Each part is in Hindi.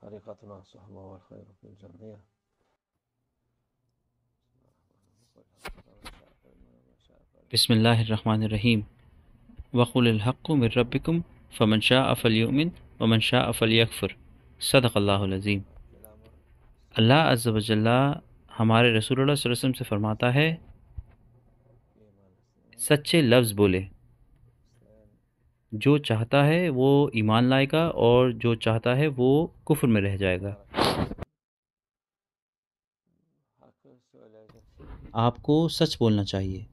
طريقتنا الصحبة والخير في الجمعية بسم الله الرحمن الرحيم وقل الحق من ربكم فمن شاء فليؤمن वमन शाह अफल यकफर सदक़ल्लाज़ीम अल्लाह अज़्ज़वजल्ला हमारे रसूल वसम से फ़रमाता है सच्चे लफ्ज़ बोले जो चाहता है वो ईमान लाएगा और जो चाहता है वो कुफर में रह जाएगा आपको सच बोलना चाहिए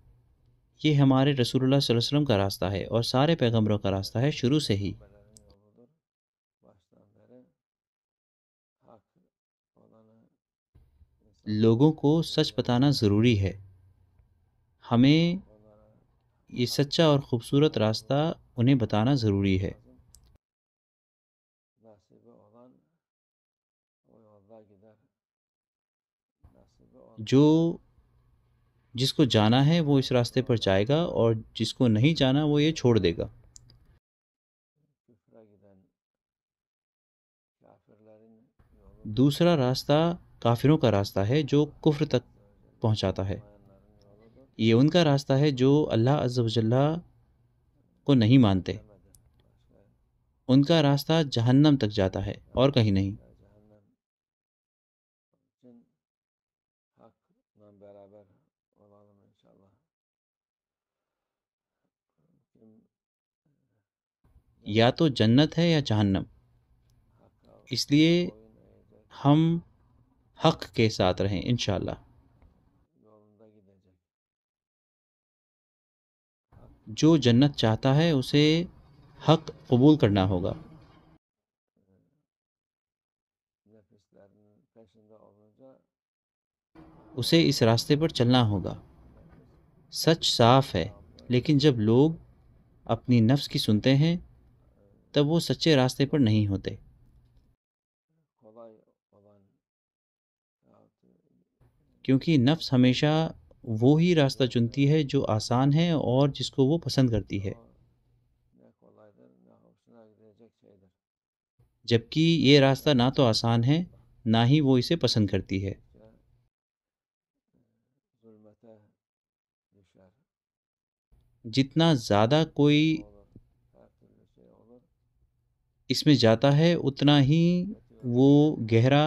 ये हमारे रसूलुल्लाह सल्लल्लाहु अलैहि वसल्लम का रास्ता है और सारे पैगंबरों का रास्ता है शुरू से ही लोगों को सच बताना ज़रूरी है हमें ये सच्चा और ख़ूबसूरत रास्ता उन्हें बताना ज़रूरी है जो जिसको जाना है वो इस रास्ते पर जाएगा और जिसको नहीं जाना वो ये छोड़ देगा दूसरा रास्ता काफिरों का रास्ता है जो कुफ्र तक पहुंचाता है ये उनका रास्ता है जो अल्लाह अज्ला को नहीं मानते उनका रास्ता जहन्नम तक जाता है और कहीं नहीं या तो जन्नत है या जहन्नम इसलिए हम हक के साथ रहें इन जो जन्नत चाहता है उसे हक कबूल करना होगा उसे इस रास्ते पर चलना होगा सच साफ है लेकिन जब लोग अपनी नफ्स की सुनते हैं तब वो सच्चे रास्ते पर नहीं होते क्योंकि नफ्स हमेशा वो ही रास्ता चुनती है जो आसान है और जिसको वो पसंद करती है जबकि ये रास्ता ना तो आसान है ना ही वो इसे पसंद करती है जितना ज़्यादा कोई इसमें जाता है उतना ही वो गहरा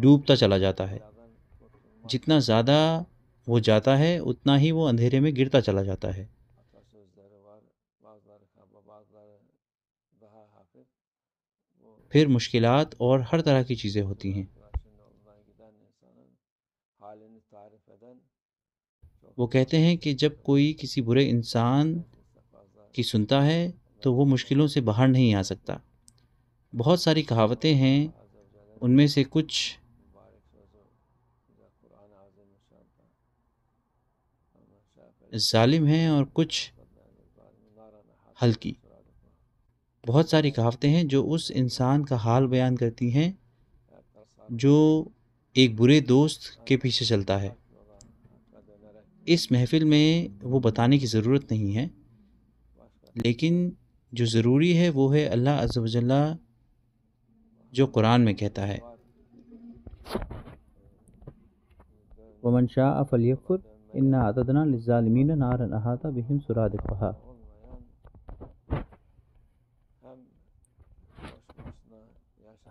डूबता चला जाता है जितना ज़्यादा वो जाता है उतना ही वो अंधेरे में गिरता चला जाता है फिर मुश्किलात और हर तरह की चीज़ें होती हैं वो कहते हैं कि जब कोई किसी बुरे इंसान की सुनता है तो वो मुश्किलों से बाहर नहीं आ सकता बहुत सारी कहावतें हैं उनमें से कुछ ालिम हैं और कुछ हल्की बहुत सारी कहावतें हैं जो उस इंसान का हाल बयान करती हैं जो एक बुरे दोस्त के पीछे चलता है इस महफिल में वो बताने की ज़रूरत नहीं है लेकिन जो ज़रूरी है वो है अल्लाह अजबल्ला जो कुरान में कहता है वमन शाह फलीफुर इन्ना अतदना लिजालमीन नारन अहाता बिहिम सुरादिकहा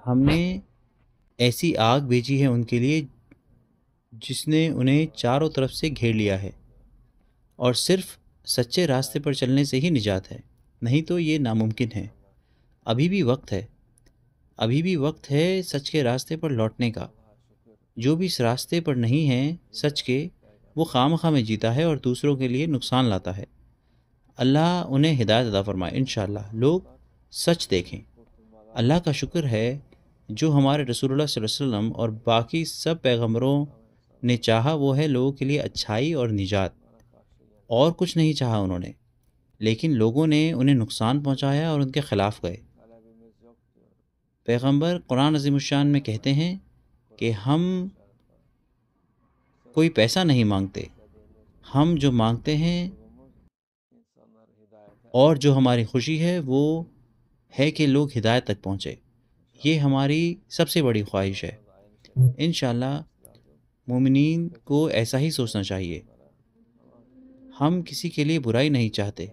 हमने ऐसी आग भेजी है उनके लिए जिसने उन्हें चारों तरफ से घेर लिया है और सिर्फ सच्चे रास्ते पर चलने से ही निजात है नहीं तो ये नामुमकिन है अभी भी वक्त है अभी भी वक्त है सच के रास्ते पर लौटने का जो भी इस रास्ते पर नहीं है सच के वो खाम खा में जीता है और दूसरों के लिए नुकसान लाता है अल्लाह उन्हें हिदायत अदा फरमाए इन लोग सच देखें अल्लाह का शुक्र है जो हमारे रसूल वसम और बाकी सब पैगम्बरों ने चाहा वो है लोगों के लिए अच्छाई और निजात और कुछ नहीं चाहा उन्होंने लेकिन लोगों ने उन्हें नुकसान पहुंचाया और उनके ख़िलाफ़ गए पैगंबर कुरान अजीम शान में कहते हैं कि हम कोई पैसा नहीं मांगते हम जो मांगते हैं और जो हमारी खुशी है वो है कि लोग हिदायत तक पहुँचे ये हमारी सबसे बड़ी ख्वाहिश है इन शमिन को ऐसा ही सोचना चाहिए हम किसी के लिए बुराई नहीं चाहते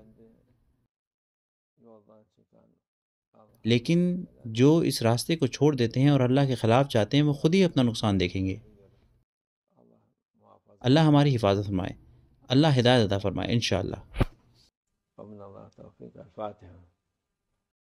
लेकिन जो इस रास्ते को छोड़ देते हैं और अल्लाह के ख़िलाफ़ जाते हैं वो ख़ुद ही अपना नुकसान देखेंगे अल्लाह हमारी हिफाजत फरमाए अल्लाह हिदायत अदा फरमाए इन शाला